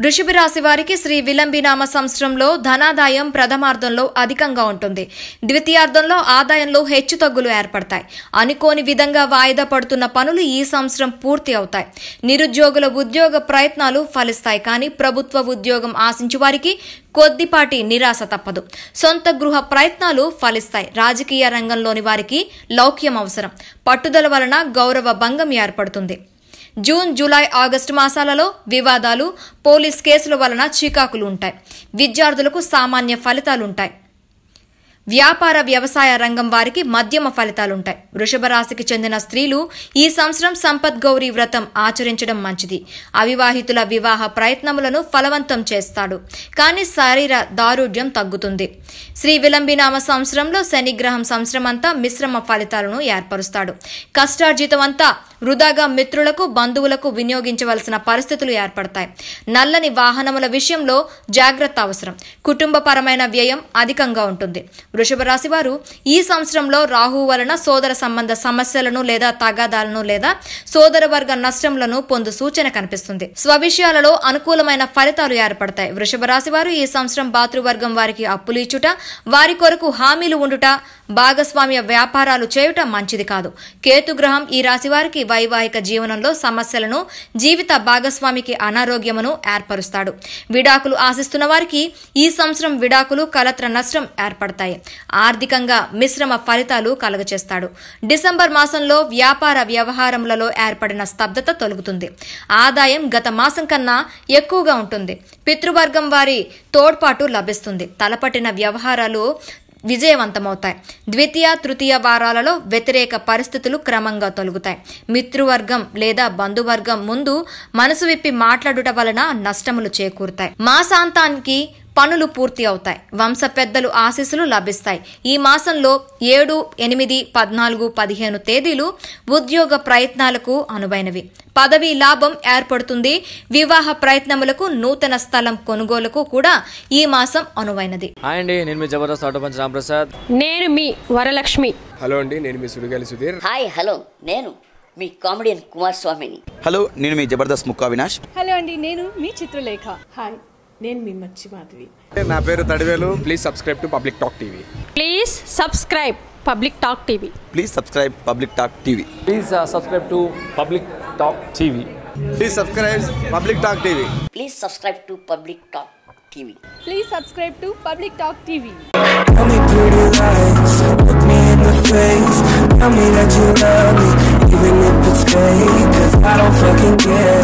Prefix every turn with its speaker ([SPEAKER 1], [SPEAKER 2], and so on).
[SPEAKER 1] వృషభ రాశి వారికి శ్రీ విలంబినామ సంవత్సరంలో ధనాదాయం ప్రథమార్థంలో అధికంగా ఉంటుంది ద్వితీయార్థంలో ఆదాయంలో హెచ్చు తగ్గులు ఏర్పడతాయి అనుకోని విధంగా వాయిదా పడుతున్న పనులు ఈ సంవత్సరం పూర్తి అవుతాయి నిరుద్యోగుల ఉద్యోగ ప్రయత్నాలు ఫలిస్తాయి కానీ ప్రభుత్వ ఉద్యోగం ఆశించు వారికి కొద్దిపాటి నిరాశ తప్పదు సొంత గృహ ప్రయత్నాలు ఫలిస్తాయి రాజకీయ రంగంలోని వారికి లౌక్యం అవసరం పట్టుదల వలన గౌరవ భంగం ఏర్పడుతుంది జూన్ జూలై ఆగస్టు మాసాలలో వివాదాలు పోలీస్ కేసుల వలన చికాకులు ఉంటాయి విద్యార్థులకు సామాన్య ఫలితాలుంటాయి వ్యాపార వ్యవసాయ రంగం వారికి మధ్యమ ఫలితాలుంటాయి వృషభ రాశికి చెందిన స్త్రీలు ఈ సంవత్సరం సంపద్ గౌరీ వ్రతం ఆచరించడం మంచిది అవివాహితుల వివాహ ప్రయత్నములను ఫలవంతం చేస్తాడు కానీ శారీర దారుఢ్యం తగ్గుతుంది శ్రీ విలంబినామ సంవత్సరంలో శనిగ్రహం సంవత్సరం అంతా మిశ్రమ ఫలితాలను ఏర్పరుస్తాడు కష్టార్జితం అంతా వృధాగా మిత్రులకు బంధువులకు వినియోగించవలసిన పరిస్థితులు ఏర్పడతాయి నల్లని వాహనముల విషయంలో జాగ్రత్త అవసరం కుటుంబపరమైన వ్యయం అధికంగా ఉంటుంది వృషభ రాశి వారు ఈ సంవత్సరంలో రాహు వలన సోదర సంబంధ సమస్యలను లేదా తగాదాలను లేదా సోదర వర్గ నష్టంలను పొందు సూచన కనిపిస్తుంది స్వవిషయాలలో అనుకూలమైన ఫలితాలు ఏర్పడతాయి వృషభ రాశి వారు ఈ సంవత్సరం బాతృవర్గం వారికి అప్పులు ఇచ్చుట వారి కొరకు హామీలు ఉండుట భాగస్వామ్య వ్యాపారాలు చేయటం మంచిది కాదు కేతుగ్రహం ఈ రాశివారికి వైవాహిక జీవనంలో సమస్యలను జీవిత భాగస్వామికి అనారోగ్యమును ఏర్పరుస్తాడు విడాకులు ఆశిస్తున్న వారికి ఈ సంవత్సరం విడాకులు కలత్ర నష్టం ఏర్పడతాయి ఆర్థికంగా మిశ్రమ ఫలితాలు కలుగచేస్తాడు డిసెంబర్ మాసంలో వ్యాపార వ్యవహారములలో ఏర్పడిన స్తబ్దత తొలుగుతుంది ఆదాయం గత మాసం కన్నా ఎక్కువగా ఉంటుంది పితృవర్గం వారి తోడ్పాటు లభిస్తుంది తలపట్టిన వ్యవహారాలు విజయవంతమవుతాయి ద్వితీయ తృతీయ వారాలలో వ్యతిరేక పరిస్థితులు క్రమంగా తొలుగుతాయి మిత్రువర్గం లేదా బంధువర్గం ముందు మనసు విప్పి మాట్లాడుట వలన నష్టములు చేకూరుతాయి మాసాంతానికి పనులు పూర్తి అవుతాయి వంశ పెద్దలు ఆశీస్సులు లభిస్తాయి ఈ మాసంలో ఏడు ఎనిమిది పద్నాలుగు పదిహేను తేదీలు ఉద్యోగ ప్రయత్నాలకు అనువైనవి పదవి లాభం ఏర్పడుతుంది వివాహ ప్రయత్నములకు నూతన స్థలం కొనుగోలుకు కూడా ఈ మాసం అనువైనది జబర్దస్త్ నేను మీ వరలక్ష్మి హలో అండి నేను మీ సుడిగాలి సుధీర్ హాయ్ హలో నేను మీ కామెడియన్ కుమార్ స్వామిని హలో నేను మీ జబర్దస్త్ ముక్కా వినాష్ హలో అండి నేను మీ చిత్రలేఖ హాయ్ నేను మీ మర్చి మాధవి నా పేరు Thadivelu please subscribe to public talk TV please subscribe public talk TV please subscribe public talk TV please subscribe to public talk TV please subscribe public talk TV please subscribe to public talk TV please subscribe to public talk TV Tell me pretty lies, look me in the face Tell me that you love me, even if it's fake Cause I don't fucking care